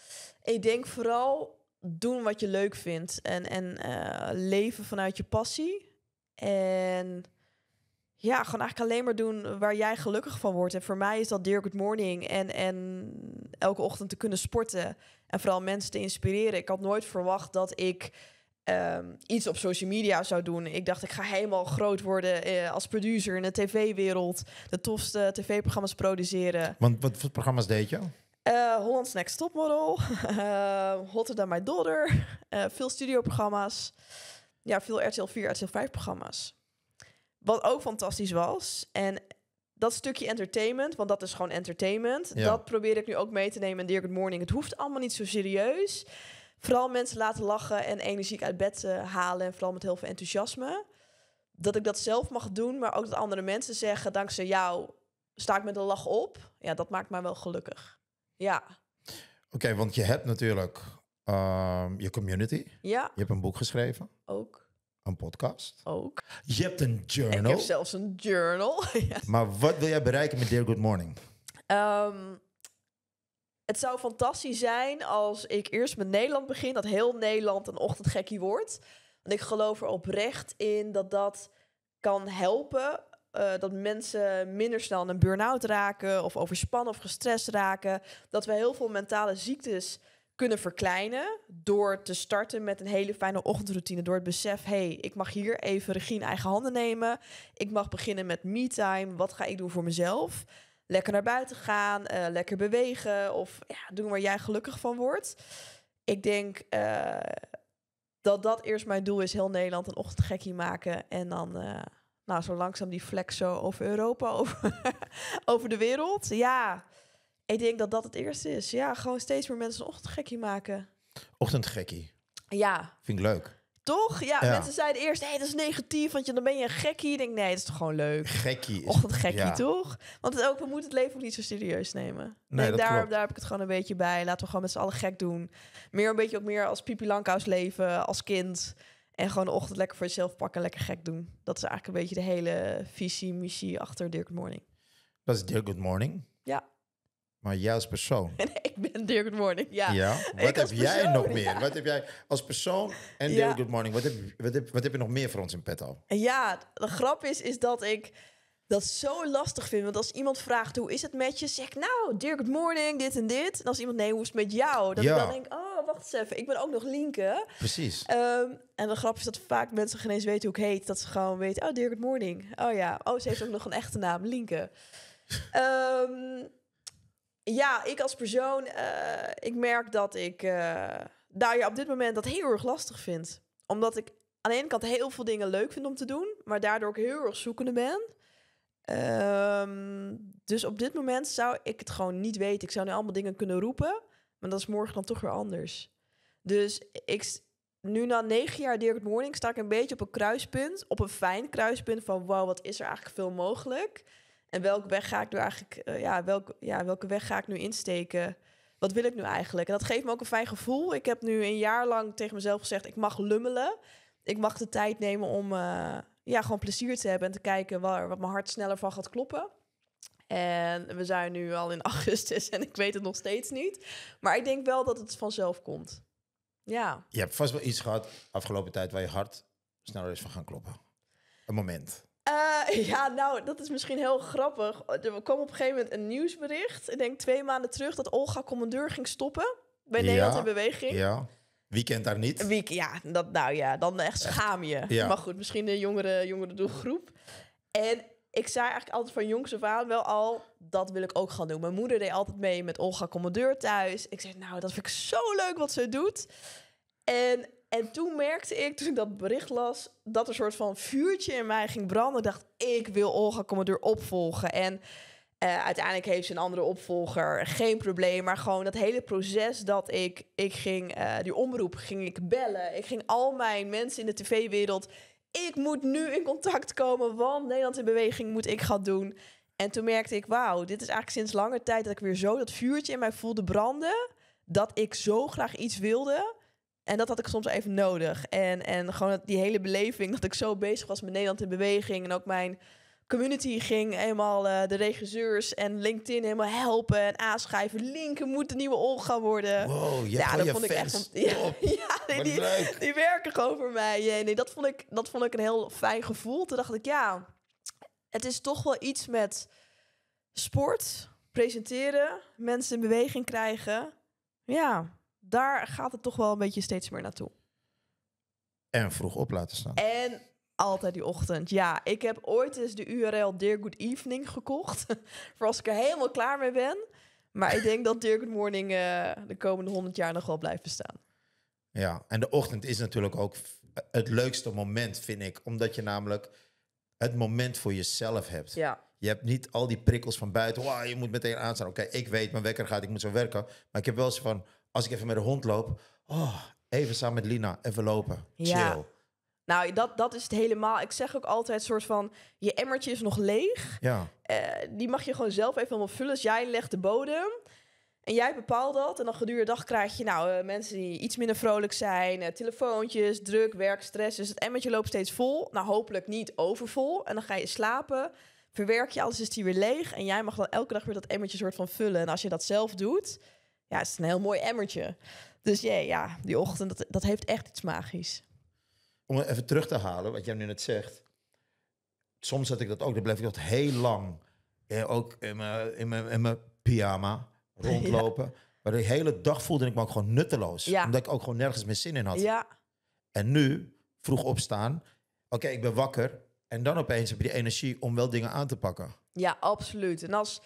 Ik denk vooral doen wat je leuk vindt en, en eh, leven vanuit je passie. En ja, gewoon eigenlijk alleen maar doen waar jij gelukkig van wordt. En voor mij is dat Dear Good Morning en, en elke ochtend te kunnen sporten. En vooral mensen te inspireren. Ik had nooit verwacht dat ik Ehm, iets op social media zou doen. Ik dacht, ik ga helemaal groot worden eh, als producer in de tv-wereld. De tofste tv-programma's produceren. Want wat voor programma's deed je? Eh, Holland's Next Topmodel, uh, Hotter Than My Daughter, veel veel studioprogramma's. Ja, veel RTL 4, RTL 5 programma's. Wat ook fantastisch was. En dat stukje entertainment, want dat is gewoon entertainment. Dat probeer ik nu ook mee te nemen in The Good Morning. Het hoeft allemaal niet zo serieus vooral mensen laten lachen en energiek uit bed eh, halen. En vooral met heel veel enthousiasme. Dat ik dat zelf mag doen, maar ook dat andere mensen zeggen: dankzij jou sta ik met een lach op. Ja, dat maakt mij wel gelukkig. Ja. Oké, want je hebt natuurlijk ehm, je community. Ja. Je hebt een boek geschreven. Ook. Een podcast. Ook. Je hebt een journal. ik heb zelfs een journal. Maar wat wil jij bereiken met Dear Good Morning? Ehm, het zou fantastisch zijn als ik eerst met Nederland begin, dat heel Nederland een ochtendgekkie wordt. Want ik geloof er oprecht in dat dat kan helpen. Eh, dat mensen minder snel een burn-out raken of overspannen of gestrest raken. Dat we heel veel mentale ziektes kunnen verkleinen door te starten met een hele fijne ochtendroutine. Door het besef, hé, hey, ik mag hier even regie in eigen handen nemen. Ik mag beginnen met me-time. Wat ga ik doen voor mezelf? lekker naar buiten gaan, eh, lekker bewegen of ja, doen waar jij gelukkig van wordt. Ik denk eh, dat dat eerst mijn doel is, heel Nederland een ochtendgekkie maken en dan eh, nou, zo langzaam die flex zo over Europa, over, over de wereld. Ja, ik denk dat dat het eerste is. Ja, gewoon steeds meer mensen een ochtendgekkie maken. Ochtendgekkie? Ja. Vind ik leuk. Toch? Ja, mensen zeiden eerst, hey dat is negatief, want dan ben je een gekkie. Ik denk, nee, dat is toch gewoon leuk. Gekkie. is. toch? Want ook, we moeten het leven ook niet zo serieus nemen. Nee, daar, daar heb ik het gewoon een beetje bij. Laten we gewoon met z'n allen gek doen. Meer een beetje ook meer als Pipi Langkous leven, als kind. En gewoon de ochtend lekker voor jezelf pakken, lekker gek doen. Dat is eigenlijk een beetje de hele visie, missie achter Dirk Good Morning. Dat is The Good Morning? Ja. Maar als persoon. ik ben Dirk Good Morning. Ja. Wat heb jij nog meer? Wat heb jij als persoon en ja. Good Morning? Wat heb, wat, heb, wat heb je nog meer voor ons in petto? Ja, de grap is, is dat ik dat zo lastig vind. Want als iemand vraagt hoe is het met je, zeg ik nou, Dirk Good Morning, dit en dit. En als iemand nee, hoe is het met jou? Dan denk ik oh, wacht eens even, ik ben ook nog Linke. Precies. Ehm, en de grap is dat vaak mensen geen eens weten hoe ik heet. Dat ze gewoon weten, oh, Dirk Good Morning. Oh ja, oh, ze heeft ook nog een echte naam, Linke. Ehm, ja, ik als persoon, eh, ik merk dat ik eh, daar je op dit moment dat heel erg lastig vind. Omdat ik aan de ene kant heel veel dingen leuk vind om te doen, maar daardoor ook heel erg zoekende ben. Ehm, dus op dit moment zou ik het gewoon niet weten. Ik zou nu allemaal dingen kunnen roepen, maar dat is morgen dan toch weer anders. Dus ik, nu na negen jaar Dirk Morning sta ik een beetje op een kruispunt, op een fijn kruispunt van wow, wat is er eigenlijk veel mogelijk? En welke weg ga ik nu eigenlijk, eh, ja, ja, welke weg ga ik nu insteken? Wat wil ik nu eigenlijk? En dat geeft me ook een fijn gevoel. Ik heb nu een jaar lang tegen mezelf gezegd, ik mag lummelen. Ik mag de tijd nemen om eh, ja, gewoon plezier te hebben en te kijken waar, wat mijn hart sneller van gaat kloppen. En we zijn nu al in augustus en ik weet het nog steeds niet. Maar ik denk wel dat het vanzelf komt. Ja. Je hebt vast wel iets gehad afgelopen tijd waar je hart sneller is van gaan kloppen. Een moment. Eh, ja, nou, dat is misschien heel grappig. Er kwam op een gegeven moment een nieuwsbericht. Ik denk twee maanden terug dat Olga Commandeur ging stoppen bij Nederland in Beweging. Ja. Wie kent daar niet? Wie, ja, dat, nou ja, dan echt schaam je. Ja. Maar goed, misschien de jongere, jongere doelgroep. En ik zei eigenlijk altijd van jongs af aan wel al... dat wil ik ook gaan doen. Mijn moeder deed altijd mee met Olga Commandeur thuis. Ik zei, nou, dat vind ik zo leuk wat ze doet. En en toen merkte ik, toen ik dat bericht las, dat er een soort van vuurtje in mij ging branden. Ik dacht, ik wil Olga Commodeur opvolgen. En eh, uiteindelijk heeft ze een andere opvolger, geen probleem. Maar gewoon dat hele proces dat ik, ik ging, eh, die omroep ging ik bellen. Ik ging al mijn mensen in de tv-wereld, ik moet nu in contact komen, want Nederland in beweging moet ik gaan doen. En toen merkte ik, wauw, dit is eigenlijk sinds lange tijd dat ik weer zo dat vuurtje in mij voelde branden. Dat ik zo graag iets wilde en dat had ik soms even nodig. En, en gewoon die hele beleving dat ik zo bezig was met Nederland in beweging. En ook mijn community ging helemaal eh, de regisseurs en LinkedIn helemaal helpen en aanschrijven. Linken moet de nieuwe Olga worden. ja, dat vond ik echt. ja, ja die, werken gewoon voor mij. nee, dat vond, ik, dat vond ik een heel fijn gevoel. Toen dacht ik, ja, het is toch wel iets met sport, presenteren, mensen in beweging krijgen. Ja, daar gaat het toch wel een beetje steeds meer naartoe. En vroeg op laten staan. En altijd die ochtend. Ja, ik heb ooit eens de URL Dear Good Evening gekocht. voor als ik er helemaal klaar mee ben. Maar ik denk dat Dear Good Morning eh, de komende honderd jaar nog wel blijft bestaan. Ja, en de ochtend is natuurlijk ook het leukste moment, vind ik. Omdat je namelijk het moment voor jezelf hebt. Ja. Je hebt niet al die prikkels van buiten. Wow, je moet meteen aanstaan. Oké, ik weet, mijn wekker gaat, ik moet zo werken. Maar ik heb wel eens van als ik even met de hond loop, oh, even samen met Lina, even lopen, ja. chill. Nou, dat, dat is het helemaal. Ik zeg ook altijd soort van, je emmertje is nog leeg. Ja. Eh, die mag je gewoon zelf even helemaal vullen. Dus jij legt de bodem en jij bepaalt dat. En dan gedurende de dag krijg je nou, eh, mensen die iets minder vrolijk zijn. Eh, telefoontjes, druk, werk, stress. Dus het emmertje loopt steeds vol. Nou, hopelijk niet overvol. En dan ga je slapen. Verwerk je alles, is die weer leeg. En jij mag dan elke dag weer dat emmertje soort van vullen. En als je dat zelf doet ja, het is een heel mooi emmertje. Dus ja, ja die ochtend, dat, dat heeft echt iets magisch. Om even terug te halen, wat jij nu net zegt. Soms had ik dat ook, dan bleef ik dat heel lang. Eh, ook in mijn, in, mijn, in mijn pyjama rondlopen. Maar de hele dag voelde ik me ook gewoon nutteloos. Ja. Omdat ik ook gewoon nergens meer zin in had. Ja. En nu, vroeg opstaan. Oké, ik ben wakker. En dan opeens heb je die energie om wel dingen aan te pakken. Ja, absoluut. En als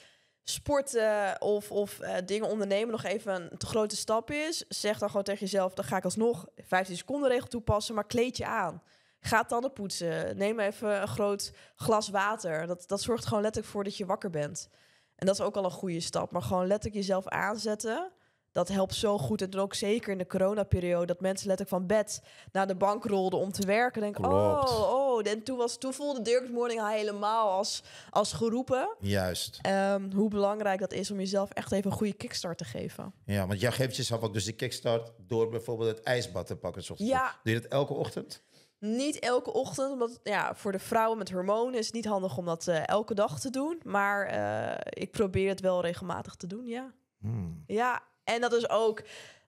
sporten of, of eh, dingen ondernemen nog even een te grote stap is, zeg dan gewoon tegen jezelf, dan ga ik alsnog 15 seconden regel toepassen, maar kleed je aan. Ga tanden poetsen. Neem even een groot glas water. Dat, dat zorgt gewoon letterlijk voor dat je wakker bent. En dat is ook al een goede stap. Maar gewoon letterlijk jezelf aanzetten dat helpt zo goed. En dan ook zeker in de coronaperiode, dat mensen letterlijk van bed naar de bank rolden om te werken. Denk, oh, oh. En toen, was, toen voelde Dirk Morning haar helemaal als, als geroepen. Juist. Ehm, hoe belangrijk dat is om jezelf echt even een goede kickstart te geven. Ja, want jij geeft jezelf ook dus de kickstart door bijvoorbeeld het ijsbad te pakken. Ja. Doe je dat elke ochtend? Niet elke ochtend, omdat ja, voor de vrouwen met hormonen is het niet handig om dat eh, elke dag te doen. Maar eh, ik probeer het wel regelmatig te doen, ja. Hmm. Ja, en dat is ook,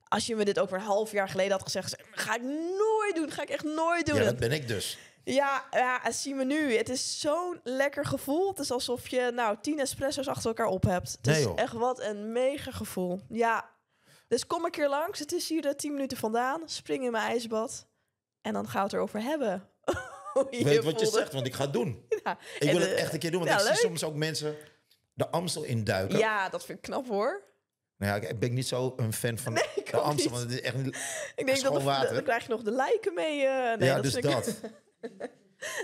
als je me dit over een half jaar geleden had gezegd, ga ik nooit doen, ga ik echt nooit doen. Ja, dat ben ik dus. Ja, ja, zie me nu. Het is zo'n lekker gevoel. Het is alsof je nou tien espresso's achter elkaar op hebt. Het is echt wat een mega gevoel. Ja. Dus kom een keer langs. Het is hier de tien minuten vandaan. Spring in mijn ijsbad. En dan gaan we het erover hebben. je Weet wat je zegt, want ik ga het doen. Ja, ik wil het echt een eh, keer doen, want ja, ik zie soms ook mensen de Amstel induiken. Ja, dat vind ik knap hoor. Nou ja, ik ben niet zo een fan van de Amsterdam. Want het is echt niet, ik denk dat dan krijg je nog de lijken mee. Eh, nee, ja, dat dus ik, dat.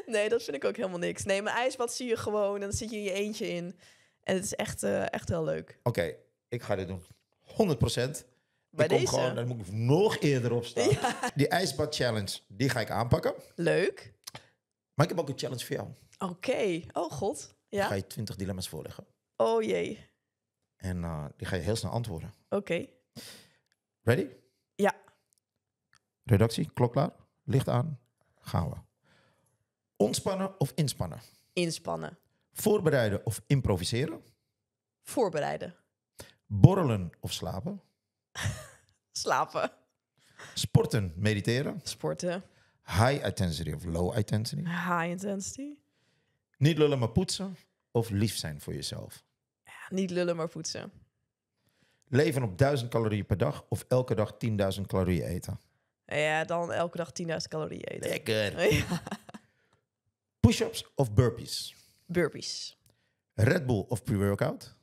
nee, dat vind ik ook helemaal niks. Nee, maar ijsbad zie je gewoon en dan zit je in je eentje in. En het is echt, uh, echt heel leuk. Oké, ik ga dit doen. 100 procent. Bij deze? Gewoon, dan moet ik nog eerder opstaan. Die ijsbad challenge, die ga ik aanpakken. Leuk. Maar ik heb ook een challenge voor jou. Oké. Oh god. Ja? ga je 20 dilemma's voorleggen. Oh jee. En eh, die ga je heel snel antwoorden. Oké. Ready? Ja. Redactie, klok klaar, licht aan, gaan we. Ontspannen of inspannen? Inspannen. Voorbereiden of improviseren? Voorbereiden. Borrelen of slapen? slapen. Sporten, mediteren? Sporten. High intensity of low intensity? High intensity. Niet lullen maar poetsen of lief zijn voor jezelf? niet lullen, maar poetsen. Leven op 1000 calorieën per dag of elke dag 10.000 calorieën eten? Ja, dan elke dag 10.000 calorieën eten. Lekker. Push-ups of burpees? Burpees. Red Bull of pre-workout?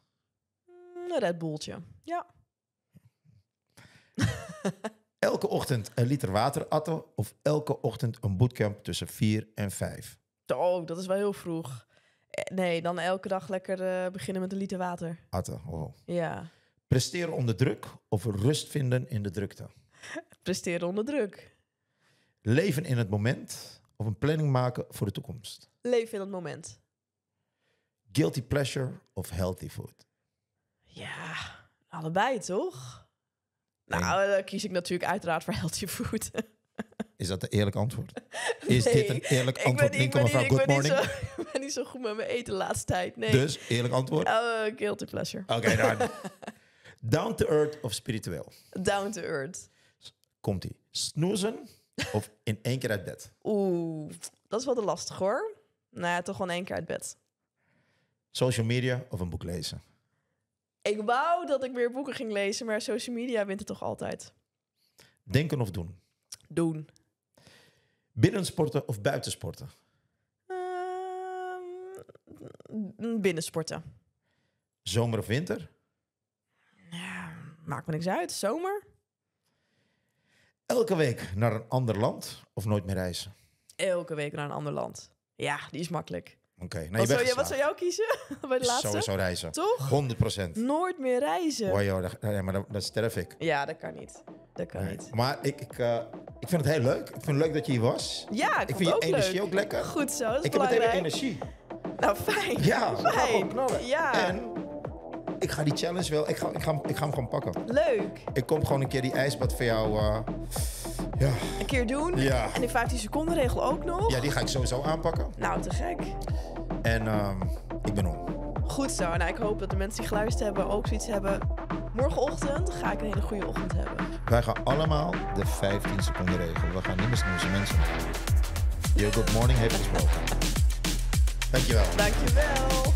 Mm, een Red Bulltje, ja. elke ochtend een liter water atten of elke ochtend een bootcamp tussen 4 en 5? Oh, dat is wel heel vroeg. Nee, dan elke dag lekker eh, beginnen met een liter water. Atten, oh. Ja. Presteren onder druk of rust vinden in de drukte? Presteren onder druk. Leven in het moment of een planning maken voor de toekomst? Leven in het moment. Guilty pleasure of healthy food? Ja, allebei toch? Nou, dan kies ik natuurlijk uiteraard voor healthy food. Is dat de eerlijk antwoord? Is dit een eerlijk antwoord? Ik ben, niet, zo, goed met mijn eten de laatste tijd. Nee. Dus, eerlijk antwoord? heel oh, guilty pleasure. Oké, dan. Down to earth of spiritueel? Down to earth. Komt-ie. Snoezen of in één keer uit bed? Oeh, dat is wel de lastig hoor. Nou ja, toch gewoon één keer uit bed. Social media of een boek lezen? Ik wou dat ik meer boeken ging lezen, maar social media wint het toch altijd. Denken of doen? Doen. Binnensporten of buitensporten? Ehm, binnensporten. Zomer of winter? Ja, maakt me niks uit. Zomer. Elke week naar een ander land of nooit meer reizen? Elke week naar een ander land. Ja, die is makkelijk. Oké. Nou, wat, zou wat zou jou kiezen bij de laatste? Sowieso reizen. Toch? 100%. Nooit meer reizen. Oh, joh, nee, maar dat, dat, sterf ik. Ja, dat kan niet. Dat kan niet. Maar ik, ik, eh, ik vind het heel leuk. Ik vind het leuk dat je hier was. Ja, ik, ik vind je energie leuk. ook lekker. Goed zo, dat is Ik belangrijk. heb energie. Nou, fijn. Ja, fijn. Ja. En ik ga die challenge wel, ik ga, ik, ga, ik ga hem gewoon pakken. Leuk. Ik kom gewoon een keer die ijsbad voor jou... Eh, ja. een keer doen. En die 15 seconden regel ook nog. Ja, die ga ik sowieso aanpakken. Nou, te gek. En ehm, ik ben om. Goed zo. Nou, ik hoop dat de mensen die geluisterd hebben ook zoiets hebben. Morgenochtend ga ik een hele goede ochtend hebben. Wij gaan allemaal de 15 seconden regel. We gaan niet meer snoezen, mensen. Your good morning heeft gesproken. Dankjewel. Dankjewel.